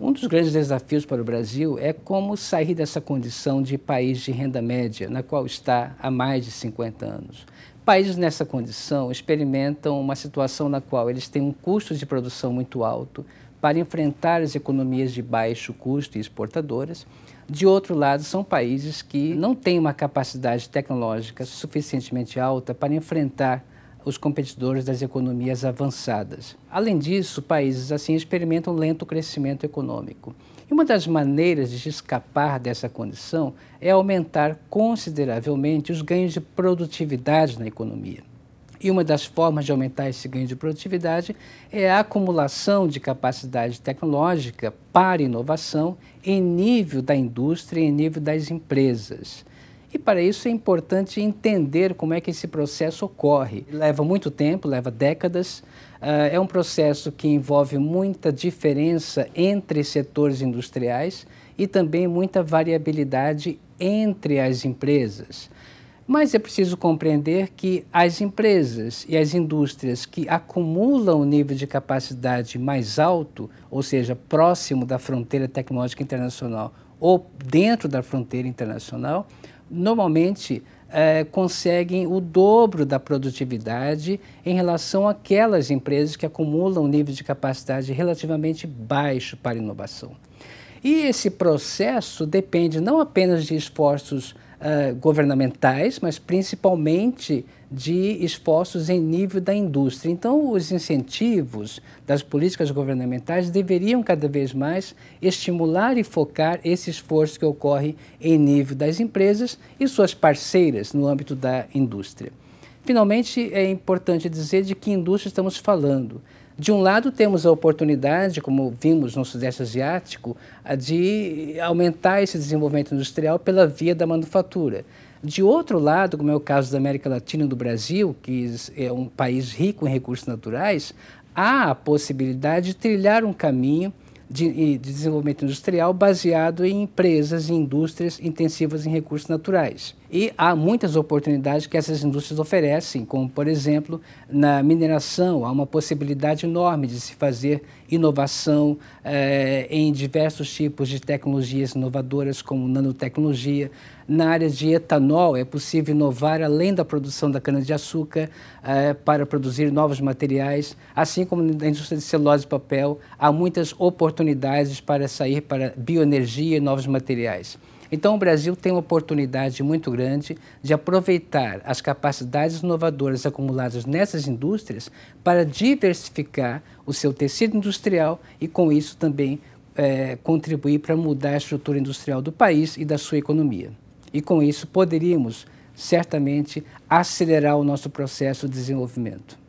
Um dos grandes desafios para o Brasil é como sair dessa condição de país de renda média, na qual está há mais de 50 anos. Países nessa condição experimentam uma situação na qual eles têm um custo de produção muito alto para enfrentar as economias de baixo custo e exportadoras. De outro lado, são países que não têm uma capacidade tecnológica suficientemente alta para enfrentar os competidores das economias avançadas. Além disso, países assim experimentam lento crescimento econômico. E uma das maneiras de escapar dessa condição é aumentar consideravelmente os ganhos de produtividade na economia. E uma das formas de aumentar esse ganho de produtividade é a acumulação de capacidade tecnológica para inovação em nível da indústria e em nível das empresas. E para isso é importante entender como é que esse processo ocorre. Leva muito tempo, leva décadas. Ah, é um processo que envolve muita diferença entre setores industriais e também muita variabilidade entre as empresas. Mas é preciso compreender que as empresas e as indústrias que acumulam o nível de capacidade mais alto, ou seja, próximo da fronteira tecnológica internacional ou dentro da fronteira internacional, normalmente é, conseguem o dobro da produtividade em relação àquelas empresas que acumulam um nível de capacidade relativamente baixo para inovação. E esse processo depende não apenas de esforços uh, governamentais, mas principalmente de esforços em nível da indústria. Então, os incentivos das políticas governamentais deveriam cada vez mais estimular e focar esse esforço que ocorre em nível das empresas e suas parceiras no âmbito da indústria. Finalmente, é importante dizer de que indústria estamos falando. De um lado, temos a oportunidade, como vimos no Sudeste Asiático, de aumentar esse desenvolvimento industrial pela via da manufatura. De outro lado, como é o caso da América Latina e do Brasil, que é um país rico em recursos naturais, há a possibilidade de trilhar um caminho de, de desenvolvimento industrial baseado em empresas e indústrias intensivas em recursos naturais. E há muitas oportunidades que essas indústrias oferecem, como, por exemplo, na mineração, há uma possibilidade enorme de se fazer inovação eh, em diversos tipos de tecnologias inovadoras, como nanotecnologia. Na área de etanol, é possível inovar além da produção da cana-de-açúcar eh, para produzir novos materiais, assim como na indústria de celulose e papel, há muitas oportunidades oportunidades para sair para bioenergia e novos materiais. Então, o Brasil tem uma oportunidade muito grande de aproveitar as capacidades inovadoras acumuladas nessas indústrias para diversificar o seu tecido industrial e, com isso, também é, contribuir para mudar a estrutura industrial do país e da sua economia. E, com isso, poderíamos certamente acelerar o nosso processo de desenvolvimento.